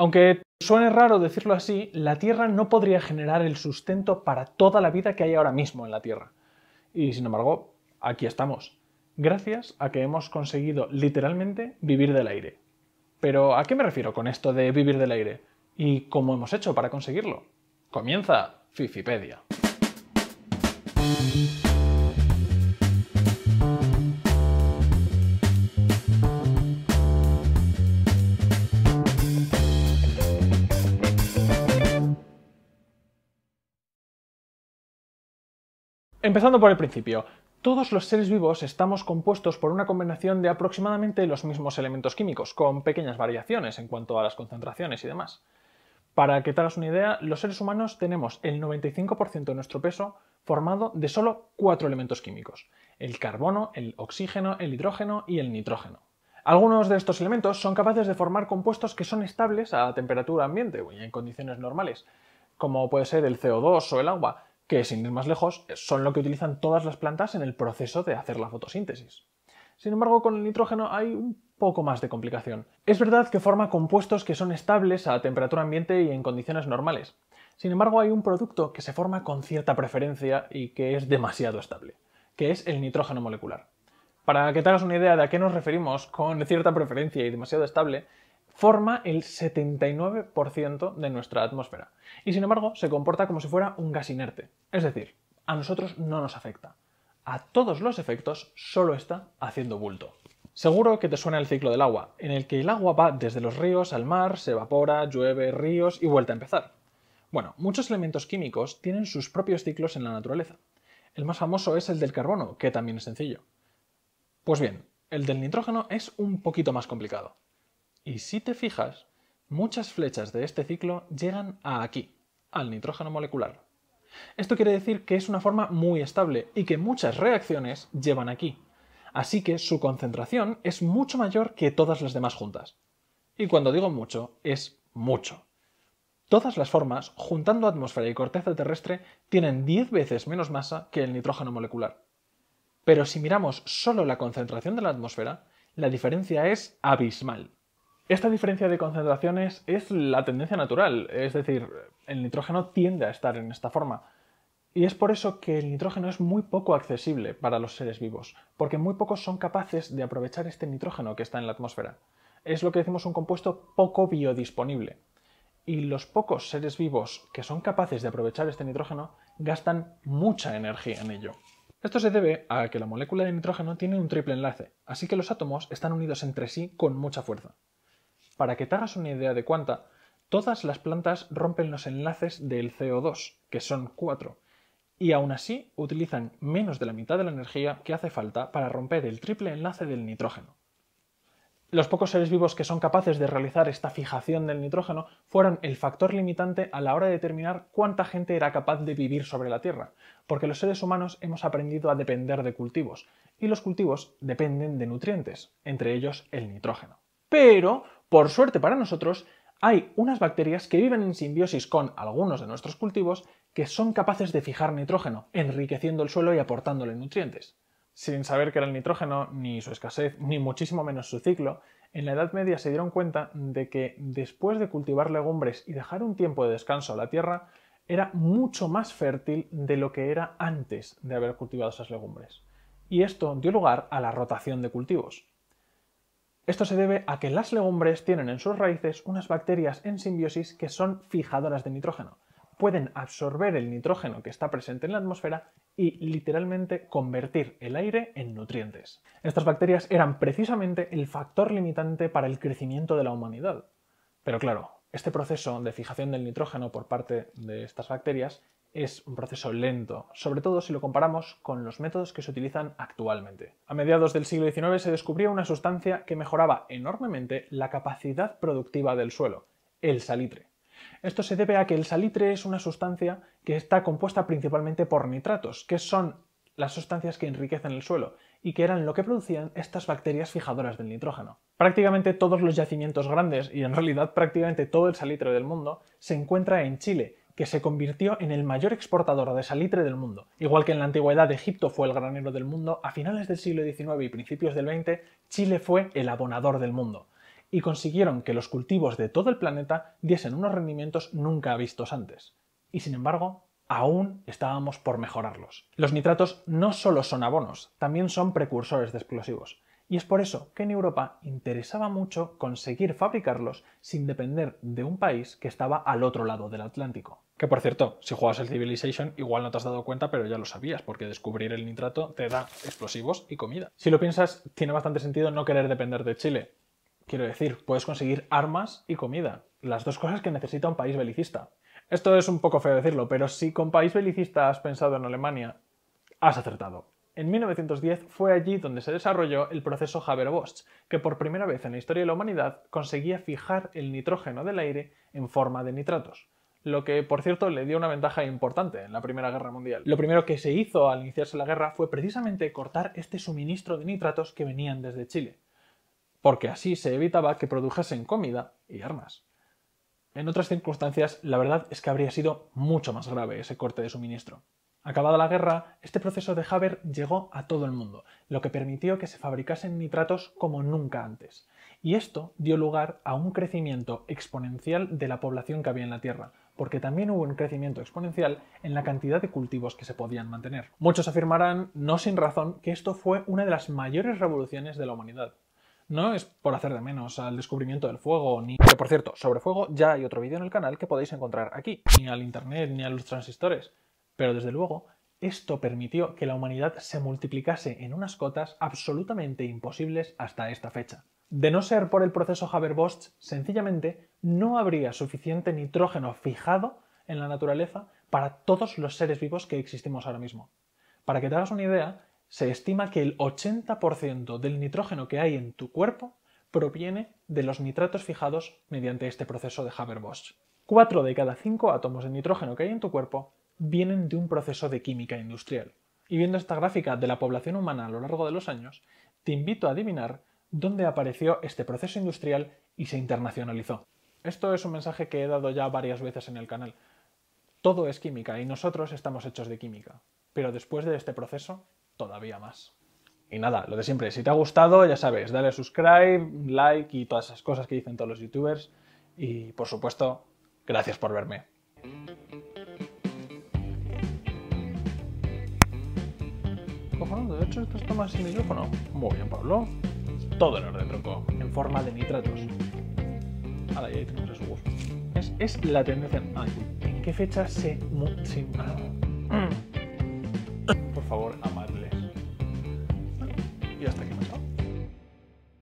Aunque suene raro decirlo así, la Tierra no podría generar el sustento para toda la vida que hay ahora mismo en la Tierra. Y sin embargo, aquí estamos, gracias a que hemos conseguido literalmente vivir del aire. Pero ¿a qué me refiero con esto de vivir del aire? ¿Y cómo hemos hecho para conseguirlo? Comienza Fifipedia. Empezando por el principio. Todos los seres vivos estamos compuestos por una combinación de aproximadamente los mismos elementos químicos, con pequeñas variaciones en cuanto a las concentraciones y demás. Para que te hagas una idea, los seres humanos tenemos el 95% de nuestro peso formado de solo cuatro elementos químicos, el carbono, el oxígeno, el hidrógeno y el nitrógeno. Algunos de estos elementos son capaces de formar compuestos que son estables a temperatura ambiente y en condiciones normales, como puede ser el CO2 o el agua, que sin ir más lejos son lo que utilizan todas las plantas en el proceso de hacer la fotosíntesis. Sin embargo, con el nitrógeno hay un poco más de complicación. Es verdad que forma compuestos que son estables a temperatura ambiente y en condiciones normales. Sin embargo, hay un producto que se forma con cierta preferencia y que es demasiado estable, que es el nitrógeno molecular. Para que te hagas una idea de a qué nos referimos con cierta preferencia y demasiado estable, forma el 79% de nuestra atmósfera y sin embargo se comporta como si fuera un gas inerte, es decir, a nosotros no nos afecta. A todos los efectos solo está haciendo bulto. Seguro que te suena el ciclo del agua, en el que el agua va desde los ríos al mar, se evapora, llueve, ríos y vuelta a empezar. Bueno, muchos elementos químicos tienen sus propios ciclos en la naturaleza. El más famoso es el del carbono, que también es sencillo. Pues bien, el del nitrógeno es un poquito más complicado. Y si te fijas, muchas flechas de este ciclo llegan a aquí, al nitrógeno molecular. Esto quiere decir que es una forma muy estable y que muchas reacciones llevan aquí. Así que su concentración es mucho mayor que todas las demás juntas. Y cuando digo mucho, es mucho. Todas las formas, juntando atmósfera y corteza terrestre, tienen 10 veces menos masa que el nitrógeno molecular. Pero si miramos solo la concentración de la atmósfera, la diferencia es abismal. Esta diferencia de concentraciones es la tendencia natural, es decir, el nitrógeno tiende a estar en esta forma. Y es por eso que el nitrógeno es muy poco accesible para los seres vivos, porque muy pocos son capaces de aprovechar este nitrógeno que está en la atmósfera. Es lo que decimos un compuesto poco biodisponible. Y los pocos seres vivos que son capaces de aprovechar este nitrógeno gastan mucha energía en ello. Esto se debe a que la molécula de nitrógeno tiene un triple enlace, así que los átomos están unidos entre sí con mucha fuerza. Para que te hagas una idea de cuánta, todas las plantas rompen los enlaces del CO2, que son 4, y aún así utilizan menos de la mitad de la energía que hace falta para romper el triple enlace del nitrógeno. Los pocos seres vivos que son capaces de realizar esta fijación del nitrógeno fueron el factor limitante a la hora de determinar cuánta gente era capaz de vivir sobre la Tierra, porque los seres humanos hemos aprendido a depender de cultivos, y los cultivos dependen de nutrientes, entre ellos el nitrógeno. Pero por suerte para nosotros, hay unas bacterias que viven en simbiosis con algunos de nuestros cultivos que son capaces de fijar nitrógeno, enriqueciendo el suelo y aportándole nutrientes. Sin saber qué era el nitrógeno, ni su escasez, ni muchísimo menos su ciclo, en la Edad Media se dieron cuenta de que después de cultivar legumbres y dejar un tiempo de descanso a la tierra, era mucho más fértil de lo que era antes de haber cultivado esas legumbres. Y esto dio lugar a la rotación de cultivos. Esto se debe a que las legumbres tienen en sus raíces unas bacterias en simbiosis que son fijadoras de nitrógeno. Pueden absorber el nitrógeno que está presente en la atmósfera y literalmente convertir el aire en nutrientes. Estas bacterias eran precisamente el factor limitante para el crecimiento de la humanidad. Pero claro, este proceso de fijación del nitrógeno por parte de estas bacterias es un proceso lento, sobre todo si lo comparamos con los métodos que se utilizan actualmente. A mediados del siglo XIX se descubrió una sustancia que mejoraba enormemente la capacidad productiva del suelo, el salitre. Esto se debe a que el salitre es una sustancia que está compuesta principalmente por nitratos, que son las sustancias que enriquecen el suelo y que eran lo que producían estas bacterias fijadoras del nitrógeno. Prácticamente todos los yacimientos grandes y en realidad prácticamente todo el salitre del mundo se encuentra en Chile que se convirtió en el mayor exportador de salitre del mundo. Igual que en la antigüedad Egipto fue el granero del mundo, a finales del siglo XIX y principios del XX, Chile fue el abonador del mundo, y consiguieron que los cultivos de todo el planeta diesen unos rendimientos nunca vistos antes. Y sin embargo, aún estábamos por mejorarlos. Los nitratos no solo son abonos, también son precursores de explosivos. Y es por eso que en Europa interesaba mucho conseguir fabricarlos sin depender de un país que estaba al otro lado del Atlántico. Que por cierto, si juegas el Civilization, igual no te has dado cuenta, pero ya lo sabías, porque descubrir el nitrato te da explosivos y comida. Si lo piensas, tiene bastante sentido no querer depender de Chile. Quiero decir, puedes conseguir armas y comida, las dos cosas que necesita un país belicista. Esto es un poco feo decirlo, pero si con país belicista has pensado en Alemania, has acertado. En 1910 fue allí donde se desarrolló el proceso Haber-Bosch, que por primera vez en la historia de la humanidad conseguía fijar el nitrógeno del aire en forma de nitratos lo que por cierto le dio una ventaja importante en la Primera Guerra Mundial. Lo primero que se hizo al iniciarse la guerra fue precisamente cortar este suministro de nitratos que venían desde Chile, porque así se evitaba que produjesen comida y armas. En otras circunstancias, la verdad es que habría sido mucho más grave ese corte de suministro. Acabada la guerra, este proceso de Haber llegó a todo el mundo, lo que permitió que se fabricasen nitratos como nunca antes. Y esto dio lugar a un crecimiento exponencial de la población que había en la Tierra, porque también hubo un crecimiento exponencial en la cantidad de cultivos que se podían mantener. Muchos afirmarán, no sin razón, que esto fue una de las mayores revoluciones de la humanidad. No es por hacer de menos al descubrimiento del fuego, ni... Que por cierto, sobre fuego ya hay otro vídeo en el canal que podéis encontrar aquí, ni al internet, ni a los transistores. Pero desde luego, esto permitió que la humanidad se multiplicase en unas cotas absolutamente imposibles hasta esta fecha. De no ser por el proceso Haber-Bosch, sencillamente no habría suficiente nitrógeno fijado en la naturaleza para todos los seres vivos que existimos ahora mismo. Para que te hagas una idea, se estima que el 80% del nitrógeno que hay en tu cuerpo proviene de los nitratos fijados mediante este proceso de Haber-Bosch. 4 de cada cinco átomos de nitrógeno que hay en tu cuerpo vienen de un proceso de química industrial. Y viendo esta gráfica de la población humana a lo largo de los años, te invito a adivinar donde apareció este proceso industrial y se internacionalizó. Esto es un mensaje que he dado ya varias veces en el canal. Todo es química y nosotros estamos hechos de química, pero después de este proceso, todavía más. Y nada, lo de siempre, si te ha gustado, ya sabes, dale a subscribe, like y todas esas cosas que dicen todos los youtubers. Y por supuesto, gracias por verme. de hecho, esto más sin micrófono. Muy bien, Pablo todo el orden tronco en forma de nitratos. Ahora tenemos Es, es, la tendencia. ¿En qué fecha se. se por favor, amarles. y hasta aquí me